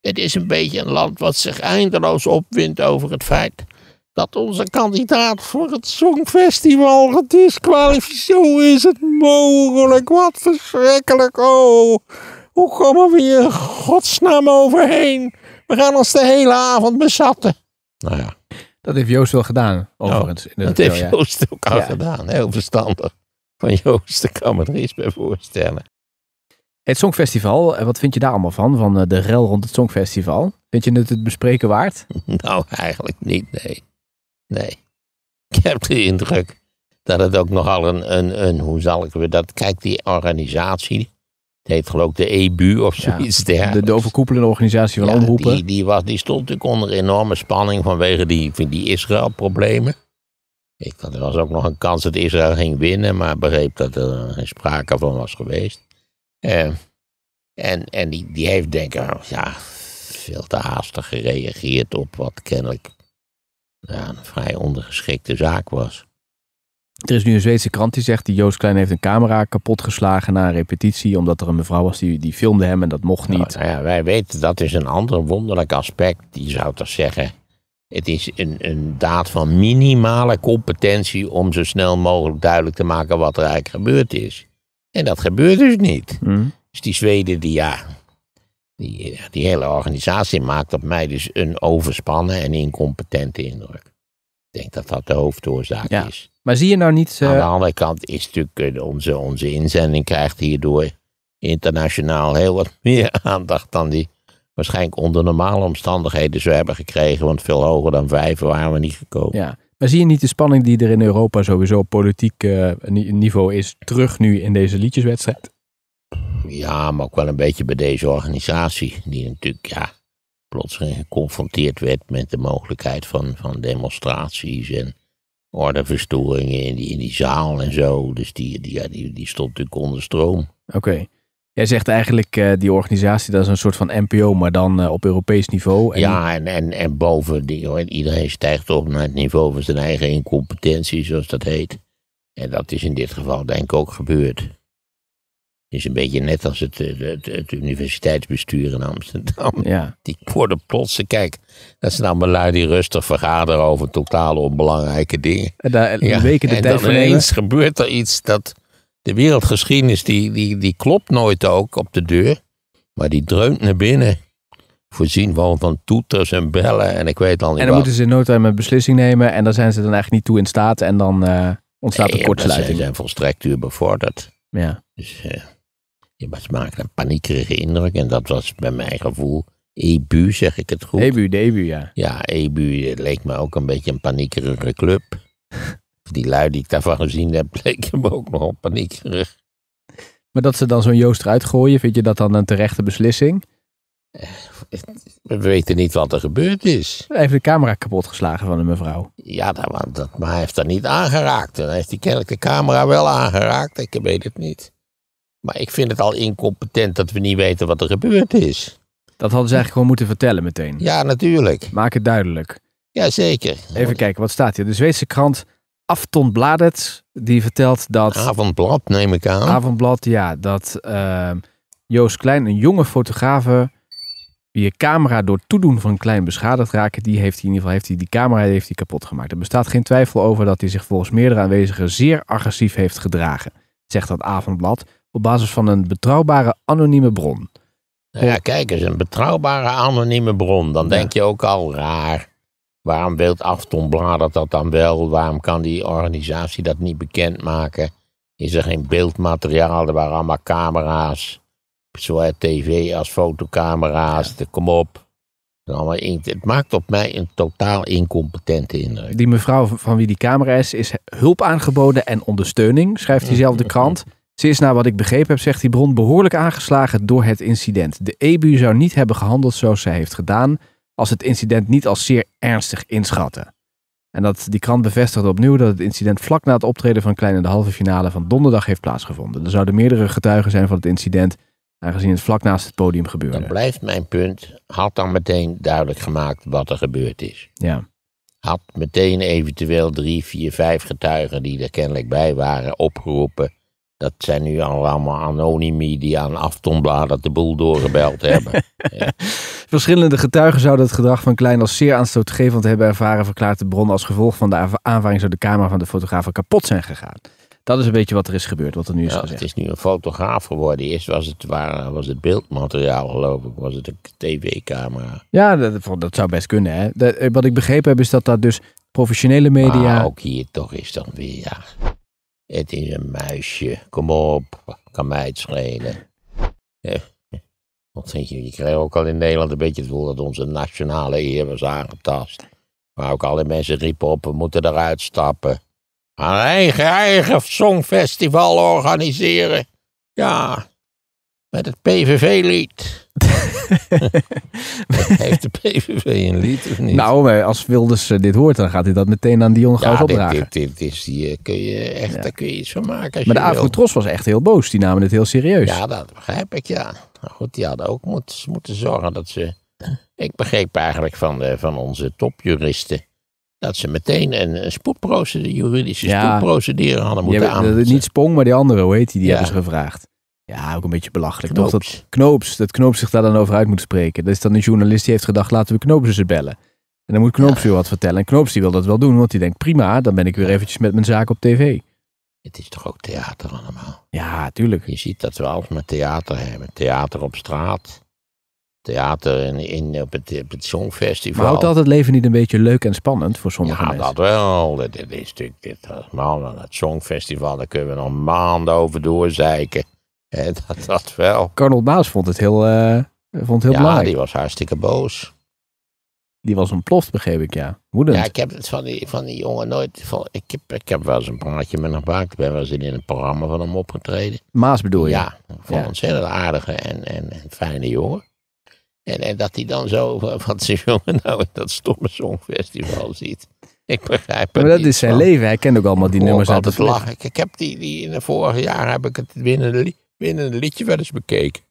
Het is een beetje een land wat zich eindeloos opwindt over het feit dat onze kandidaat voor het Songfestival gedisqualificeerd Hoe is het mogelijk? Wat verschrikkelijk. Oh, hoe komen we hier godsnaam overheen? We gaan ons de hele avond bezatten. Nou ja. Dat heeft Joost wel gedaan, overigens. Oh, dat heeft Joost ook al gedaan. Heel verstandig. Van Joost, dat kan me er iets bij voorstellen. Het Songfestival, eh, wat vind je daar allemaal van? Van eh, de rel rond het Songfestival? Vind je het het bespreken waard? Nou, eigenlijk niet, nee. Nee. Ik heb de indruk dat het ook nogal een, een, een hoe zal ik dat, kijk, die organisatie, Die heet geloof ik de EBU of zoiets ja, De, overkoepelende organisatie van ja, omroepen. Die, die, was, die stond natuurlijk onder enorme spanning vanwege die, die Israël-problemen. Ik, er was ook nog een kans dat Israël ging winnen, maar begreep dat er geen sprake van was geweest. Uh, en en die, die heeft denk ik, oh, ja, veel te haastig gereageerd op wat kennelijk ja, een vrij ondergeschikte zaak was. Er is nu een Zweedse krant die zegt, die Joost Klein heeft een camera kapot geslagen na een repetitie, omdat er een mevrouw was die, die filmde hem en dat mocht nou, niet. Nou ja, wij weten, dat is een ander wonderlijk aspect. Die zou toch zeggen, het is een, een daad van minimale competentie om zo snel mogelijk duidelijk te maken wat er eigenlijk gebeurd is. En dat gebeurt dus niet. Hm. Dus die Zweden, die ja, die, die hele organisatie maakt op mij dus een overspannen en incompetente indruk. Ik denk dat dat de hoofdoorzaak is. Maar zie je nou niet. Uh... Aan eh, de andere kant is natuurlijk eh, onze, onze inzending krijgt hierdoor internationaal heel wat meer aandacht dan die waarschijnlijk onder normale omstandigheden zou hebben gekregen. Want veel hoger dan vijf waren we niet gekomen. Ja. Maar zie je niet de spanning die er in Europa sowieso op politiek uh, niveau is terug nu in deze liedjeswedstrijd? Ja, maar ook wel een beetje bij deze organisatie. Die natuurlijk ja, plotseling geconfronteerd werd met de mogelijkheid van, van demonstraties en ordeverstoringen in die, in die zaal en zo. Dus die, die, ja, die, die stond natuurlijk onder stroom. Oké. Jij zegt eigenlijk, eh, die organisatie, dat is een soort van NPO, maar dan eh, op Europees niveau. En... Ja, en, en, en boven, die, iedereen stijgt op naar het niveau van zijn eigen incompetentie, zoals dat heet. En dat is in dit geval denk ik ook gebeurd. Het is een beetje net als het, eh, het, universiteitsbestuur in Amsterdam. Ja. Die worden plotsen, kijk, dat zijn allemaal lui die rustig vergaderen over totaal onbelangrijke dingen. En daar weken de en tijd dan ineens gebeurt er iets dat de wereldgeschiedenis die, die, die klopt nooit ook op de deur. Maar die dreunt naar binnen. Voorzien van, van toeters en bellen en ik weet al niet En dan moeten ze in no een beslissing nemen. En dan zijn ze dan eigenlijk niet toe in staat. En dan eh, ontstaat de een kortsluiting. Ze zijn, volstrekt uur bevorderd. Ja. Dus uh, je maakt een paniekerige indruk. En dat was bij mijn gevoel EBU, zeg ik het goed. EBU, debu, ja. Ja, EBU eh, leek me ook een beetje een paniekerige club die lui die ik daarvan gezien heb, bleek hem ook nogal paniekerig. Maar dat ze dan zo'n Joost eruit gooien, vind je dat dan een terechte beslissing? We weten niet wat er gebeurd is. Hij heeft de camera kapot geslagen van een mevrouw. Ja, dat, dat, maar hij heeft dat niet aangeraakt. hij heeft die kennelijk de camera wel aangeraakt. Ik weet het niet. Maar ik vind het al incompetent dat we niet weten wat er gebeurd is. Dat hadden ze eigenlijk gewoon moeten vertellen meteen. Ja, natuurlijk. Maak het duidelijk. Jazeker. Even kijken, wat staat hier? De Zweedse krant Afton Bladet, die vertelt dat... Avondblad neem ik aan. Avondblad, ja. Dat ehm, Joost Klein, een jonge fotograaf wie eh, camera door toedoen van Klein beschadigd raken, die heeft hij in ieder geval heeft hij die camera heeft hij kapot gemaakt. Er bestaat geen twijfel over dat hij zich volgens meerdere aanwezigen zeer agressief heeft gedragen, zegt dat Avondblad, op basis van een betrouwbare anonieme bron. Ja, kijk eens, een betrouwbare anonieme bron. Dan denk je ook al raar. Waarom wil Afton Bladert dat dan wel? Waarom kan die organisatie dat niet bekendmaken? Is er geen beeldmateriaal? Er waren allemaal camera's. Zowel tv als fotocamera's. Kom op. Het maakt op mij een totaal incompetente indruk. Die mevrouw van wie die camera is, is hulp aangeboden en ondersteuning, schrijft diezelfde krant. Ze is naar wat ik begrepen heb, zegt die bron, behoorlijk aangeslagen door het incident. De EBU zou niet hebben gehandeld zoals zij heeft gedaan als het incident niet als zeer ernstig inschatten. En dat die krant bevestigde opnieuw dat het incident vlak na het optreden van Klein in de halve finale van donderdag heeft plaatsgevonden. Er zouden meerdere getuigen zijn van het incident, aangezien het vlak naast het podium gebeurde. Dan blijft mijn punt, had dan meteen duidelijk gemaakt wat er gebeurd is. Ja. Had meteen eventueel drie, vier, vijf getuigen die er kennelijk bij waren opgeroepen dat zijn nu allemaal anonimie die aan aftonbladen de boel doorgebeld hebben. Verschillende getuigen zouden het gedrag van Klein als zeer aanstootgevend hebben ervaren, verklaart de bron. Als gevolg van de aanvaring zou de camera van de fotograaf kapot zijn gegaan. Dat is een beetje wat er is gebeurd, wat er nu is gezegd. Het is nu een fotograaf geworden. Eerst was het, waar, was het beeldmateriaal, geloof ik, was het een tv-camera. Ja, dat, dat, zou best kunnen. Hè? Dat, eh, wat ik begrepen heb, is dat dat dus professionele media... Maar ook hier toch is dan weer, ja... Het is een muisje. Kom op, kan mij het schelen. wat je, je krijgt ook al in Nederland een beetje het gevoel dat onze nationale eer was aangetast. Maar ook alle mensen riepen op, we moeten eruit stappen. Een eigen, eigen songfestival organiseren. Ja, met het PVV-lied. heeft de PVV een lied of niet? Nou, als Wilders eh, dit hoort, dan gaat hij dat meteen aan Dion Gauw ja, opdragen. Dit, dit, dit is, eh, kun je echt, ja. daar kun je iets van maken. maar de Afrotros was echt heel boos. Die namen het heel serieus. Ja, dat begrijp ik, ja. Maar nou goed, die hadden ook moeten zorgen dat ze... Ik begreep eigenlijk van, van onze topjuristen dat ze meteen een, spoedprocedure, juridische spoedprocedure hadden moeten aan. Niet Spong, maar die andere, hoe heet die, die hebben ze gevraagd. Ja, ook een beetje belachelijk. Toch dat Knoops, dat Knoops zich daar dan over uit moet spreken. Dat is dan een journalist die heeft gedacht, laten we Knoops eens bellen. En dan moet Knoops weer wat vertellen. En Knoops die wil dat wel doen, want die denkt, prima, dan ben ik weer eventjes met mijn zaak op tv. Het is toch ook theater allemaal? Ja, tuurlijk. Je ziet dat we alles met theater hebben. Theater op straat. Theater in, in, op, het, op het Songfestival. Maar houdt dat het leven niet een beetje leuk en spannend voor sommige mensen? Ja, dat wel. Dit, is natuurlijk, dit, man, het Songfestival, daar kunnen we nog maanden over doorzeiken. Eh, dat, dat wel. Carnel Maas vond het heel, uh, vond het heel ja, die was hartstikke boos. Die was ontploft, begreep ik, ja. Woedend. Ja, ik heb het van die, van die jongen nooit... Van, ik, heb, ik heb wel eens een praatje met hem gemaakt. Ik ben wel eens in een programma van hem opgetreden. Maas bedoel je? Ja, vond ja. ontzettend aardige en, en, en fijne jongen. En, en dat hij dan zo van zijn jongen nou in dat stomme songfestival ziet. Ik begrijp het Maar dat is zijn leven. Hij kent ook allemaal die nummers uit het Ik, ik heb die, die in de vorige jaar heb ik het winnen winnen een liedje wel eens bekeken.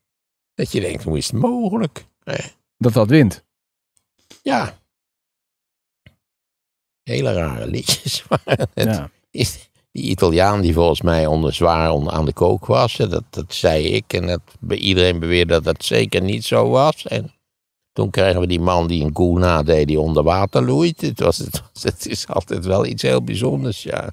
Dat je denkt, hoe is het mogelijk? Eh. Dat dat wint. Ja. Hele rare liedjes. Is, die Italiaan die volgens mij onder, zwaar onder, aan de kook was, dat, dat zei ik. En dat, iedereen beweerde dat dat zeker niet zo was. En toen kregen we die man die een koe nadeed die onder water loeit. Het, was, het, was, het is altijd wel iets heel bijzonders, ja.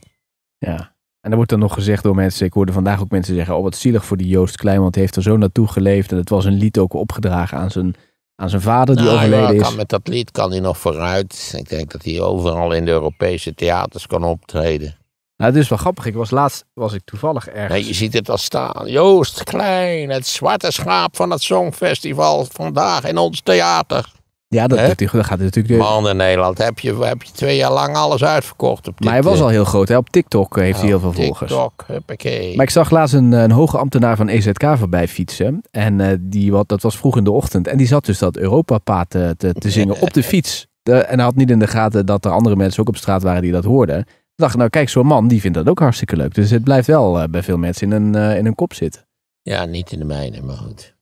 Ja. En dan wordt dan nog gezegd door mensen, ik hoorde vandaag ook mensen zeggen, oh wat zielig voor die Joost Klein, want hij heeft er zo naartoe geleefd en het was een lied ook opgedragen aan zijn, aan zijn vader die nou, overleden ja, kan, is. Met dat lied kan hij nog vooruit. Ik denk dat hij overal in de Europese theaters kan optreden. Nou, het is wel grappig. Ik was laatst was ik toevallig ergens. Nee, je ziet het al staan. Joost Klein, het zwarte schaap van het Songfestival vandaag in ons theater. Ja, dat, dat, gaat natuurlijk... Man, in Nederland heb je, heb je twee jaar lang alles uitverkocht. Op dit, maar hij was eh, al heel groot. Hè? Op TikTok eh, heeft hij heel veel volgers. TikTok, Maar ik zag laatst een, een hoge ambtenaar van EZK voorbij fietsen. En eh, die, wat, dat was vroeg in de ochtend. En die zat dus dat Europa-paad te, te, zingen op de fiets. en hij had niet in de gaten dat er andere mensen ook op straat waren die dat hoorden. Ik dacht, nou kijk, zo'n man die vindt dat ook hartstikke leuk. Dus het blijft wel bij veel mensen in een, in een kop zitten. Ja, niet in de mijne, maar goed.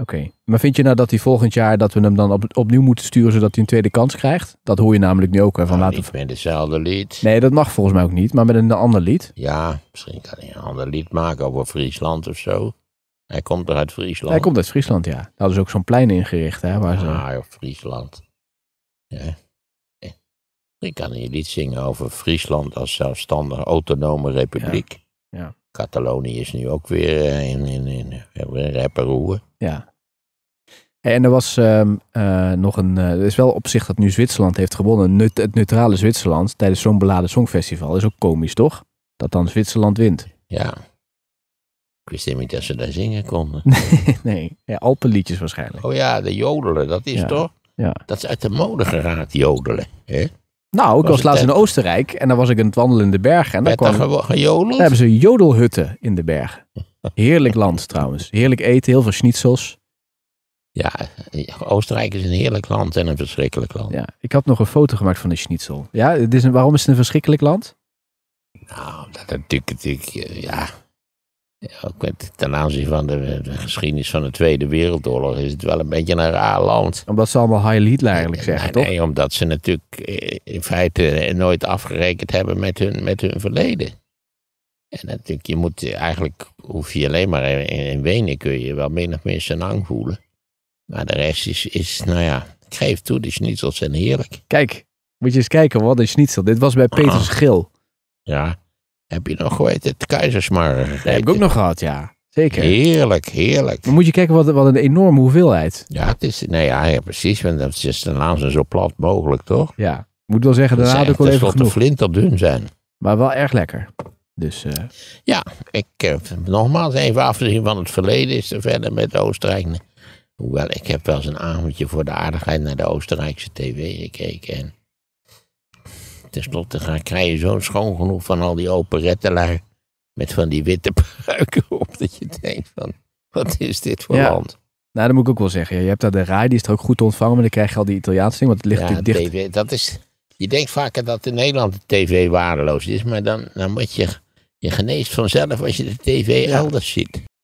Oké, maar vind je nou dat hij volgend jaar dat we hem dan op, opnieuw moeten sturen zodat hij een tweede kans krijgt? Dat hoor je namelijk nu ook. Hè, van nou, laten... Niet met hetzelfde lied. Nee, dat mag volgens mij ook niet, maar met een ander lied. Ja, misschien kan hij een ander lied maken over Friesland of zo. Hij komt er uit Friesland. Hij komt uit Friesland, ja. Daar hadden ze ook zo'n plein ingericht, hè? Waar ze... Ah, of Friesland. Ja. Ik kan een lied zingen over Friesland als zelfstandige autonome republiek. Ja. Catalonië is nu ook weer eh, in, in, in, in, Ja, en er was ehm, eh, nog een. Uh, is wel op zich dat nu Zwitserland heeft gewonnen. het neutrale Zwitserland tijdens zo'n beladen songfestival. Is ook komisch, toch? Dat dan Zwitserland wint. Ja. Ik wist niet dat ze daar zingen konden. nee, Alpenliedjes waarschijnlijk. Oh ja, de jodelen, dat is toch? Ja. Dat is uit de mode geraakt, jodelen. Hè? Nou, ik was, laatst in Oostenrijk en dan was ik aan het wandelen in de bergen. En daar kwam, daar hebben ze jodelhutten in de bergen. Heerlijk land trouwens. Heerlijk eten, heel veel schnitzels. Ja, Oostenrijk is een heerlijk land en een verschrikkelijk land. Ja, ik had nog een foto gemaakt van de schnitzel. Ja, het is waarom is het een verschrikkelijk land? Nou, dat natuurlijk, natuurlijk ja. Ook ten aanzien van de, geschiedenis van de Tweede Wereldoorlog is het wel een beetje een raar land. Omdat ze allemaal high lead eigenlijk zeggen, toch? Nee, omdat ze natuurlijk eh, in feite nooit afgerekend hebben met hun, met hun verleden. En natuurlijk, je moet eigenlijk, hoef je alleen maar in, Wenen kun je wel min of meer zijn hang voelen. Maar de rest is, is nou ja, ik geef toe, de schnitzels zijn heerlijk. Kijk, moet je eens kijken, wat een schnitzel. Dit was bij Peters oh. Ja, heb je nog geweten? het keizersmaar gegeten? heb ik ook nog gehad, ja. Zeker. Heerlijk, heerlijk. Maar moet je kijken, wat, wat een enorme hoeveelheid. Ja, het is, nou ja, precies, want dat is de laatste zo plat mogelijk, toch? Ja, moet wel zeggen, daarna had ik wel even genoeg. dun zijn. Maar wel erg lekker. Dus, eh, Ja, ik, eh, nogmaals, even afgezien van het verleden is er verder met Oostenrijk Hoewel, ik heb wel eens een avondje voor de aardigheid naar de Oostenrijkse tv gekeken. En ten slotte krijg je zo'n schoon genoeg van al die operettenlui. Met van die witte pruiken op, dat je denkt van, wat is dit voor land? Nou, dat moet ik ook wel zeggen. Je hebt daar de RAI, die is er ook goed ontvangen, maar dan krijg je al die Italiaanse dingen, want het ligt ja, dicht. TV, dat is, je denkt vaker dat in Nederland de tv waardeloos is, maar dan, dan moet je, je geneest vanzelf als je de tv elders ziet.